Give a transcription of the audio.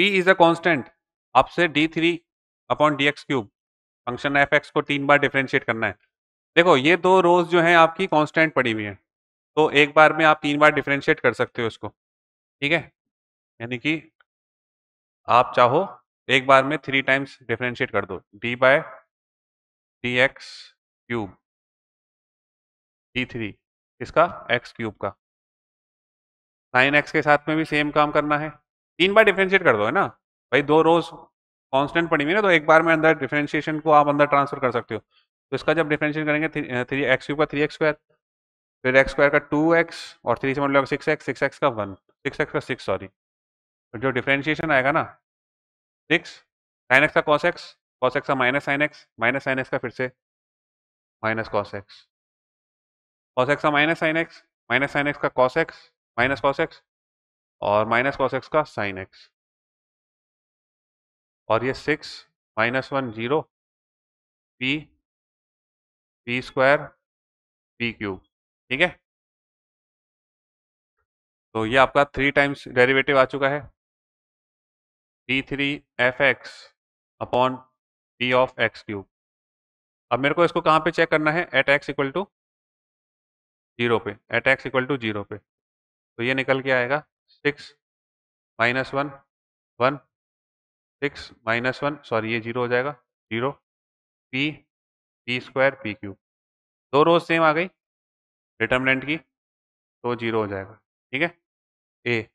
P is a constant आपसे D three upon D X cube function F X को तीन बार differentiate करना है देखो ये दो रोज जो है आपकी कॉन्स्टेंट पड़ी हुई है तो एक बार में आप तीन बार डिफ्रेंशिएट कर सकते हो इसको ठीक है यानी कि आप चाहो एक बार में थ्री टाइम्स डिफ्रेंशिएट कर दो D by D X cube D three इसका एक्स क्यूब का साइन एक्स के साथ में भी सेम काम करना है तीन बार डिफ्रेंशिएट कर दो है ना भाई दो रोज कांस्टेंट पड़ी हुई ना तो एक बार में अंदर डिफ्रेंशिएशन को आप अंदर ट्रांसफर कर सकते हो तो इसका जब डिफ्रेंशिएट करेंगे थ्री एक्स क्यूब का थ्री एक्स स्क्वायर फिर एक्स स्क्वायर का टू एक्स और थ्री से मतलब सिक्स एक्स सिक्स एक्स का वन सिक्स एक्स का सिक्स सॉरी तो जो डिफ्रेंशिएशन आएगा ना सिक्स साइन एक्स का कॉस एक्स कॉस एक्स का minus sine X minus sine X का फिर से minus cos X cos X का minus sine X minus sine X का cos x minus cos X और माइनस कॉस एक्स का sine X और ये six minus one zero P P square P cube ठीक है तो ये आपका थ्री टाइम्स डेरिवेटिव आ चुका है D three F X upon D of X cube अब मेरे को इसको कहाँ पे चेक करना है at X equal to zero पे at X equal to zero पे तो ये निकल के आएगा six minus one one six minus one sorry ये जीरो हो जाएगा zero P P square P cube दो रोज सेम आ गई डिटर्मिनेंट की तो जीरो हो जाएगा ठीक है ए